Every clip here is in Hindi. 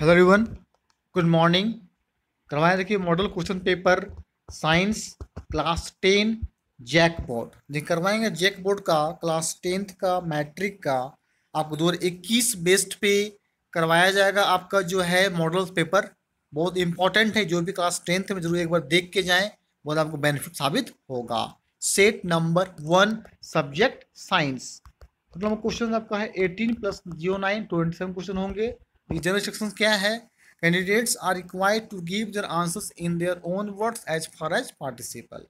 हेलो एवरीवन गुड मॉर्निंग करवाए देखिए model question paper science class ten JAC board जी करवाएंगे जैक बोर्ड का क्लास टेंथ का मैट्रिक का आपको दो हज़ार इक्कीस बेस्ट पे करवाया जाएगा आपका जो है मॉडल पेपर बहुत इंपॉर्टेंट है जो भी क्लास टेंथ में जरूर एक बार देख के जाएं बहुत आपको बेनिफिट साबित होगा set number one subject science मतलब क्वेश्चन आपका है eighteen plus zero nine twenty seven question होंगे जनरल इंस्ट्रक्शन क्या है candidates are required to give their answers in their own words as far as participle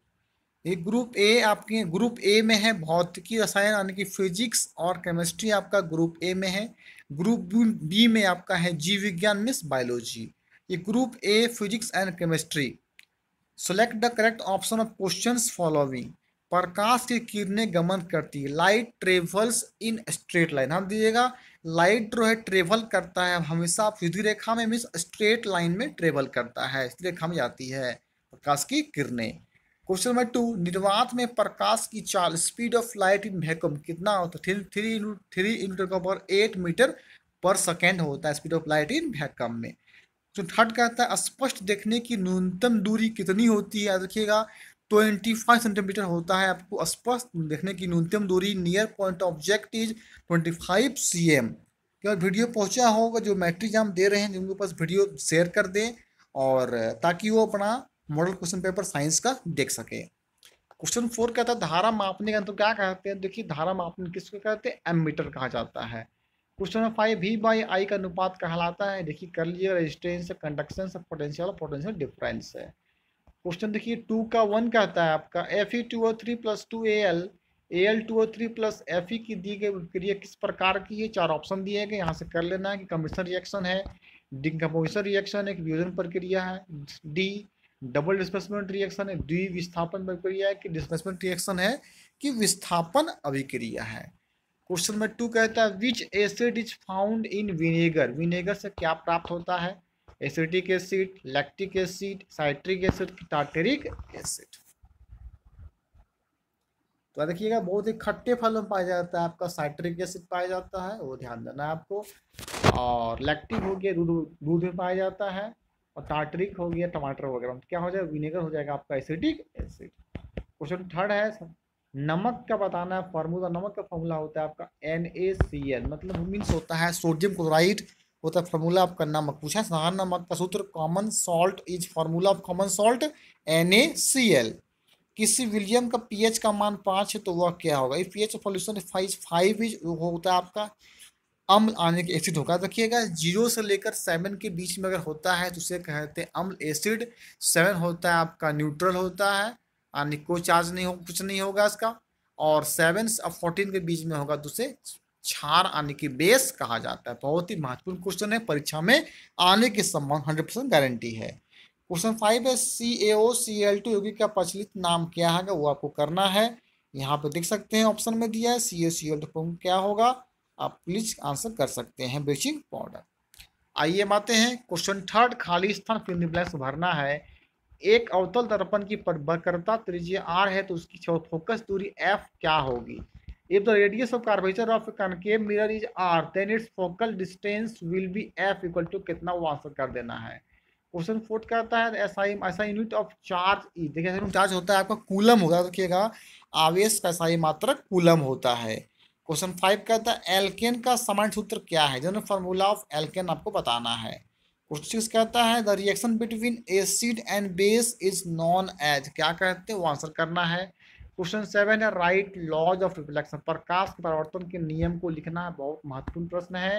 ये ग्रुप ए आपके ग्रुप ए में है भौतिकी रसायन यानी कि फिजिक्स और केमिस्ट्री आपका ग्रुप ए में है ग्रुप बी में आपका है जीव विज्ञान मिस बायोलॉजी ये group A physics and chemistry select the correct option of question following प्रकाश की किरणें गमन करती है light travels in straight line हम दीजिएगा लाइट जो है ट्रेवल करता है हमेशा सीधी रेखा में मीन्स स्ट्रेट लाइन में ट्रेवल करता है इस रेखा में जाती है प्रकाश की किरणें क्वेश्चन नंबर टू निर्वात में प्रकाश की चाल speed of light in vacuum कितना होता है थ्री थ्री इंटू पर एट मीटर पर सेकेंड होता है speed of light in vacuum में थर्ड कहता है स्पष्ट देखने की न्यूनतम दूरी कितनी होती है देखिएगा ट्वेंटी फाइव सेंटीमीटर होता है आपको स्पष्ट देखने की न्यूनतम दूरी near point object is twenty five C M क्या वीडियो पहुंचा होगा जो मैट्रिक हम दे रहे हैं जिनके पास वीडियो शेयर कर दें और ताकि वो अपना मॉडल क्वेश्चन पेपर साइंस का देख सके क्वेश्चन फोर कहता है धारा मापने का तो क्या कहते हैं देखिए धारा मापने किसको कहते हैं एम मीटर कहा जाता है question five V by I का अनुपात कहलाता है देखिए कर लिया resistance conduction potential potential difference है क्वेश्चन देखिए टू का वन कहता है आपका F E e two O three plus two A L A L two O three plus F E e की दी गई प्रक्रिया किस प्रकार की है चार ऑप्शन दिए गए यहाँ से कर लेना है कि कम्बिनेशन रिएक्शन है डिकम्पोजिशन रिएक्शन एक वियोजन प्रक्रिया है डी डबल डिस्प्लेसमेंट रिएक्शन है डी विस्थापन प्रक्रिया है कि डिस्प्लेसमेंट रिएक्शन है कि विस्थापन अभिक्रिया है क्वेश्चन नंबर टू कहता है which acid is found in vinegar vinegar से क्या प्राप्त होता है acetic acid lactic acid citric acid tartaric acid तो देखिएगा बहुत ही खट्टे फल में पाया जाता है आपका साइट्रिक एसिड पाया जाता है वो ध्यान देना है आपको और लैक्टिक हो गया दूध दूध में पाया जाता है और टार्टरिक हो गया टमाटर वगैरह तो क्या हो जाएगा विनेगर हो जाएगा आपका एसिडिक एसिड क्वेश्चन थर्ड है नमक का बताना है फॉर्मूला नमक का फॉर्मूला होता है आपका एन ए सी एल मतलब मीन्स होता है सोडियम क्लोराइड होता है फॉर्मूला ऑफ कन्ना नमक पूछा साधारण नमक का सूत्र common salt is formula of common salt N A C L किसी विलियम का पीएच का मान पाँच है तो वह क्या होगा ये pH of solution five five is होता है आपका अम्ल आने के एसिड होगा देखिएगा जीरो से लेकर सेवन के बीच में अगर होता है तो उसे कहते हैं अम्ल एसिड सेवन होता है आपका न्यूट्रल होता है यानी कोई चार्ज नहीं हो कुछ नहीं होगा इसका और सेवन और फोर्टीन के बीच में होगा तो उसे छार आने की बेस कहा जाता है बहुत ही महत्वपूर्ण क्वेश्चन है परीक्षा में आने की संभावना हंड्रेड परसेंट गारंटी है क्वेश्चन फाइव है C A O C L to योगी का प्रचलित नाम क्या है वो आपको करना है यहाँ पे देख सकते हैं ऑप्शन में दिया है C A C L two form क्या होगा आप प्लीज आंसर कर सकते हैं ब्लीचिंग पाउडर आइए आते हैं क्वेश्चन थर्ड खाली स्थान फिल्म ब्लैंक्स भरना है एक अवतल दर्पण की प्रभकर्ता त्रिज्या आर है तो उसकी फोकस दूरी एफ क्या होगी If the radius of curvature of a concave mirror is r, then its focal distance will be f equal to कितना वो आंसर कर देना है क्वेश्चन फोर्थ कहता है ऐसा ऐसा यूनिट ऑफ चार्ज ई देखिए एसआई चार्ज होता है आपका कूलम होगा रखिएगा तो आवेश का एसआई मात्रक कूलम होता है क्वेश्चन फाइव कहता है एल्केन का सामान्य सूत्र क्या है जो फॉर्मूला ऑफ एल्केन आपको बताना है क्वेश्चन सिक्स कहता है the reaction between acid and base is known as क्या कहते हैं वो आंसर करना है क्वेश्चन सेवन है राइट लॉज ऑफ रिफ्लेक्शन प्रकाश के परावर्तन के नियम को लिखना बहुत महत्वपूर्ण प्रश्न है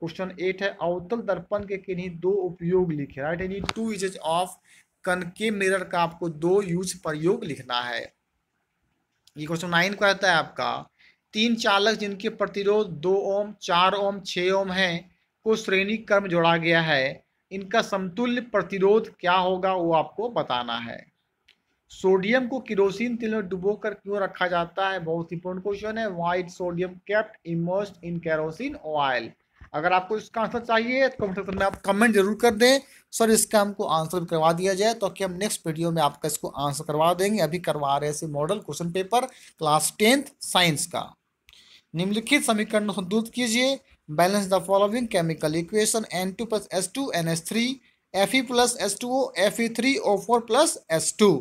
क्वेश्चन एट है अवतल दर्पण के किन्हीं दो उपयोग लिखे राइट यानी two uses of concave mirror का आपको दो यूज प्रयोग लिखना है ये क्वेश्चन नाइन को रहता है आपका तीन चालक जिनके प्रतिरोध दो ओम चार ओम छ ओम है को श्रेणी क्रम जोड़ा गया है इनका समतुल्य प्रतिरोध क्या होगा वो आपको बताना है सोडियम को किरोसिन तेल में डुबो कर क्यों रखा जाता है बहुत इंपॉर्टेंट क्वेश्चन है why is sodium kept immersed in kerosene oil अगर आपको इसका आंसर चाहिए तो कमेंट सेक्शन में आप कमेंट जरूर कर दें सर इसका हमको आंसर भी करवा दिया जाए तो कि हम नेक्स्ट वीडियो में आपका इसको आंसर करवा देंगे अभी करवा रहे ऐसे model question paper class tenth science का निम्नलिखित समीकरण संतुलित कीजिए balance the following chemical equation N two plus S two N S three F E plus S two O F E three O four plus S two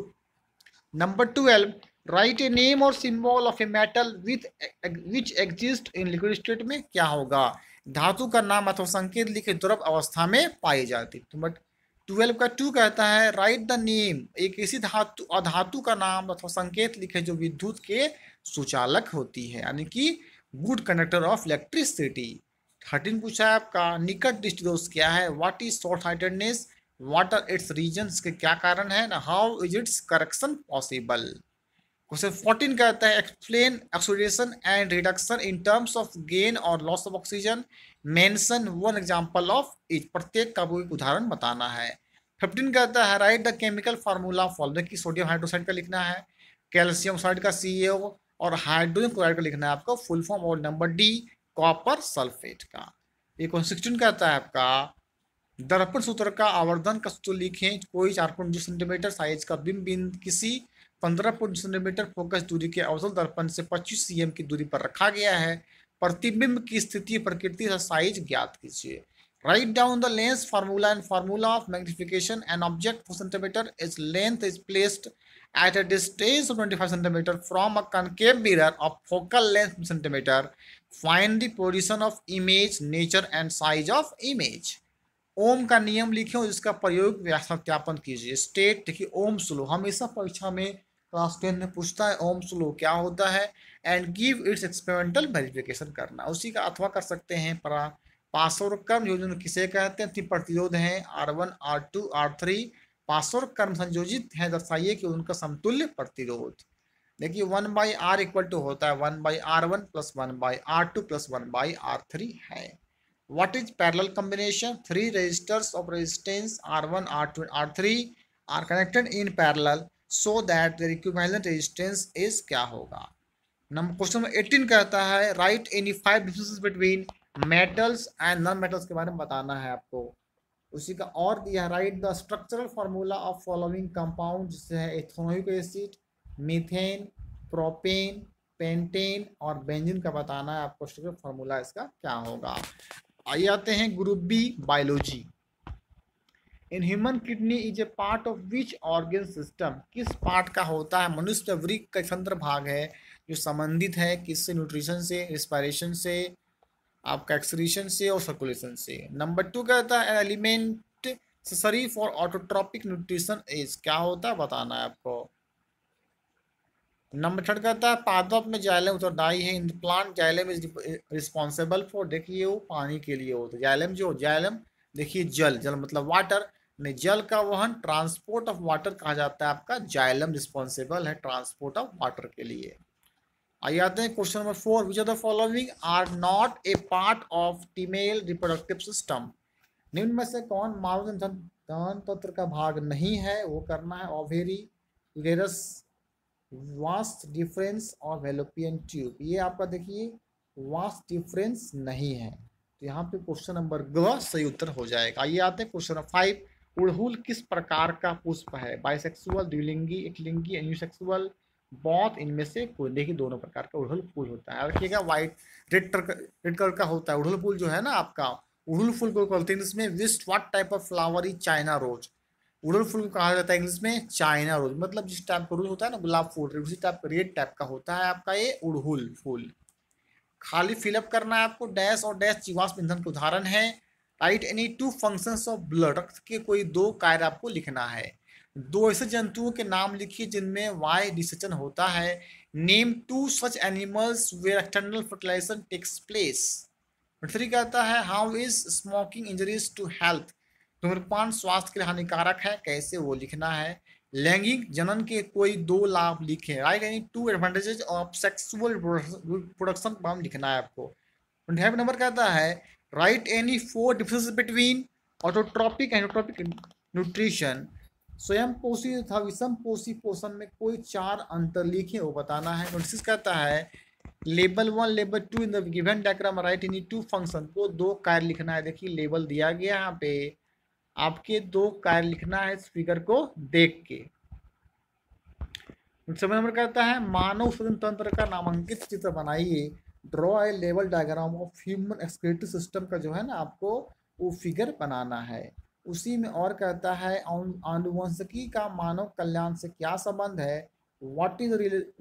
Number 12, write a name or symbol of a metal with e-, e-, which exist in liquid state में क्या होगा धातु का नाम अथवा संकेत लिखे द्रव अवस्था में पाई जाती तो बट ट्वेल्व का टू कहता है राइट द नेम एक ऐसी धातु अधातु का नाम अथवा संकेत लिखे जो विद्युत के सुचालक होती है यानी कि good conductor of electricity thirteen पूछा है आपका निकट दृष्टि दोष क्या है what is short sightedness what are its reason के क्या कारण है ना how is its correction possible question fourteen कहता है explain oxidation and reduction in terms of gain और loss of oxygen mention one example of each प्रत्येक का वो एक उदाहरण बताना है फिफ्टीन कहता है write the chemical formula for देखिए सोडियम हाइड्रोसाइड का लिखना है कैल्शियम साइड का सी और हाइड्रोजन क्लोराइड का लिखना है आपका फुल फॉर्म और नंबर डी कॉपर सल्फेट का ये क्वेश्चन सिक्सटीन कहता है आपका दर्पण सूत्र का आवर्धन का सूत्र लिखें कोई चार पॉइंट दो सेंटीमीटर साइज का बिंब बिंद किसी पंद्रह पॉइंट सेंटीमीटर फोकस दूरी के अवसल दर्पण से पच्चीस सीएम की दूरी पर रखा गया है प्रतिबिंब की स्थिति प्रकृति का साइज ज्ञात कीजिए write down the lens formula and formula of magnification and object four centimetre is length is placed at a distance of twenty five centimetre from a concave mirror of focal length centimetre find the position of image nature and size of image Ohm का नियम लिखें इसका प्रयोग व्याख्यापन कीजिए स्टेट देखिए ओम स्लो हमेशा परीक्षा में क्लास टेन में पूछता है ओम स्लो क्या होता है and give its experimental verification करना उसी का अथवा कर सकते हैं परा पासोर कर्म योजन किसे कहते हैं प्रतिरोध हैं R one R two R three पासोर कर्म संयोजित है दर्शाइए कि उनका समतुल्य प्रतिरोध देखिए one by R equal to होता है one by R one plus one by R two plus one by R three है what is parallel combination three resistors of resistance r1 r2 r3 are connected in parallel so that their equivalent resistance is क्या होगा नंबर क्वेश्चन नंबर 18 कहता है write any five differences between metals and non metals के बारे में बताना है आपको उसी का और दिया है write the structural formula of following compound जिससे है ethanoic acid methane propane pentane और बेंजिन का बताना है आपको फॉर्मूला फार्मूला इसका क्या होगा आइए आते हैं group B biology in human kidney is a part of which organ system किस पार्ट का होता है मनुष्य वृक्ष का स्वतंत्र भाग है जो संबंधित है किससे न्यूट्रिशन से रिस्पायरेशन से आपका एक्सक्रीशन से और सर्कुलेशन से नंबर टू क्या होता है एलिमेंट सरी फॉर ऑटोट्रॉपिक न्यूट्रिशन एज क्या होता है बताना है आपको नंबर थर्ड कहता है पादप में जाइलम उत्तरदायी है in plant xylem is responsible for देखिए वो पानी के लिए हो तो जाइलम जो जाइलम देखिए जल जल मतलब वाटर नहीं जल का वहन ट्रांसपोर्ट ऑफ वाटर कहा जाता है आपका जाइलम रिस्पॉन्सिबल है ट्रांसपोर्ट ऑफ वाटर के लिए आइए आते हैं question number four which are the following are not a part of female reproductive system निम्न में से कौन मानव जनन तंत्र का भाग नहीं है वो करना है ओवेरी यूरेरस वास्ट डिफरेंस और वेलोपियन ट्यूब ये आपका देखिए वास्ट डिफरेंस नहीं है तो यहाँ पे क्वेश्चन नंबर ग सही उत्तर हो जाएगा आइए आते हैं क्वेश्चन नंबर फाइव उड़हुल किस प्रकार का पुष्प है बाइसेक्सुअल द्विलिंगी एकलिंगी एन्यूसेक्सुअल बहुत इनमें से कोई देखिए दोनों प्रकार का उड़हुल फूल होता है रखिएगा व्हाइट रेड रेड कलर का होता है उड़हुल फूल जो है ना आपका उड़हुल फूल को कहते हैं इसमें विस्ट what type of flower is China rose उड़न फूल को कहा जाता है इंग्लिश में चाइना रोज मतलब जिस टाइप का रोज होता है ना गुलाब फूल उसी टाइप का रेड टाइप का होता है आपका ये उड़हुल फूल खाली फिलअप करना है आपको डैश और डैश जीवाश्म ईंधन का उदाहरण है write any two function of blood रक्त के कोई दो कार्य आपको लिखना है दो ऐसे जंतुओं के नाम लिखिए जिनमें वाय डिसन होता है name two such animals where external fertilization takes place three कहता है how is smoking injurious to health धूम्रपान स्वास्थ्य के लिए हानिकारक है कैसे वो लिखना है लैंगिक जनन के कोई दो लाभ लिखे राइट यानी two advantages of sexual production पर लिखना है आपको ट्वेंटी नंबर कहता है write any four difference between autotrophic and heterotrophic nutrition स्वयं पोषी तथा विषम पोषी पोषण में कोई चार अंतर लिखे वो बताना है ट्वेंटी कहता है label one label two in the given diagram write any two function को दो कार्य लिखना है देखिए लेबल दिया गया यहाँ पे आपके दो कार्य लिखना है इस फिगर को देख के समय नंबर कहता है मानव स्वतंत्र का नामांकित चित्र बनाइए ड्रॉ ए लेवल diagram of human excretory system का जो है ना आपको वो फिगर बनाना है उसी में और कहता है आनुवंशिकी का मानव कल्याण से क्या संबंध है what is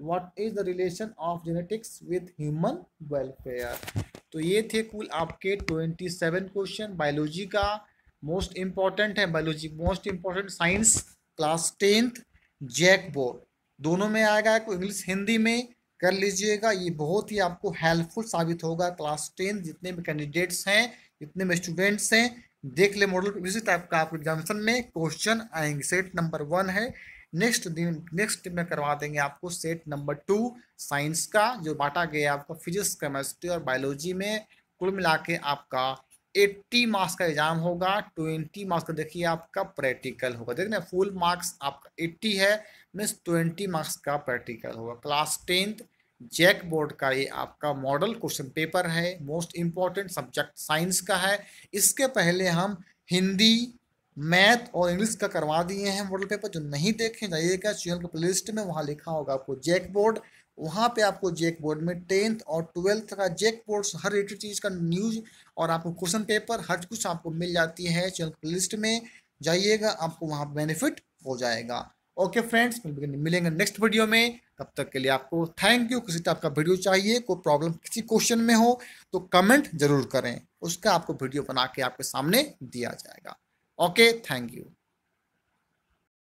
what is the relation of genetics with human welfare तो ये थे कुल आपके ट्वेंटी सेवन क्वेश्चन बायोलॉजी का मोस्ट इम्पॉर्टेंट है biology most important science class tenth JAC board दोनों में आएगा आपको इंग्लिश हिंदी में कर लीजिएगा ये बहुत ही आपको हेल्पफुल साबित होगा क्लास टेंथ जितने भी कैंडिडेट्स हैं जितने भी स्टूडेंट्स हैं देख ले मॉडल इसी टाइप का आपको एग्जामेशन में क्वेश्चन आएंगे सेट नंबर वन है नेक्स्ट दिन नेक्स्ट में करवा देंगे आपको सेट नंबर टू साइंस का जो बांटा गया आपका फिजिक्स केमेस्ट्री और बायोलॉजी में कुल मिला के आपका एट्टी मार्क्स का एग्जाम होगा ट्वेंटी मार्क्स का देखिए आपका प्रैक्टिकल होगा देख रहे फुल मार्क्स आपका एट्टी है मीन्स ट्वेंटी मार्क्स का प्रैक्टिकल होगा क्लास टेंथ जैक बोर्ड का ये आपका मॉडल क्वेश्चन पेपर है मोस्ट इम्पॉर्टेंट सब्जेक्ट साइंस का है इसके पहले हम हिंदी मैथ और इंग्लिश का करवा दिए हैं मॉडल पेपर जो नहीं देखे जाइएगा चैनल के प्लेलिस्ट में वहाँ लिखा होगा आपको जैक बोर्ड वहाँ पे आपको जेक बोर्ड में टेंथ और ट्वेल्थ का जेक बोर्ड हर रिलेटेड चीज़ का न्यूज और आपको क्वेश्चन पेपर हर कुछ आपको मिल जाती है चैनल लिस्ट में जाइएगा आपको वहाँ बेनिफिट हो जाएगा ओके फ्रेंड्स मिलेंगे नेक्स्ट वीडियो में तब तक के लिए आपको थैंक यू किसी टाइप का वीडियो चाहिए कोई प्रॉब्लम किसी क्वेश्चन में हो तो कमेंट जरूर करें उसका आपको वीडियो बना के आपके सामने दिया जाएगा ओके थैंक यू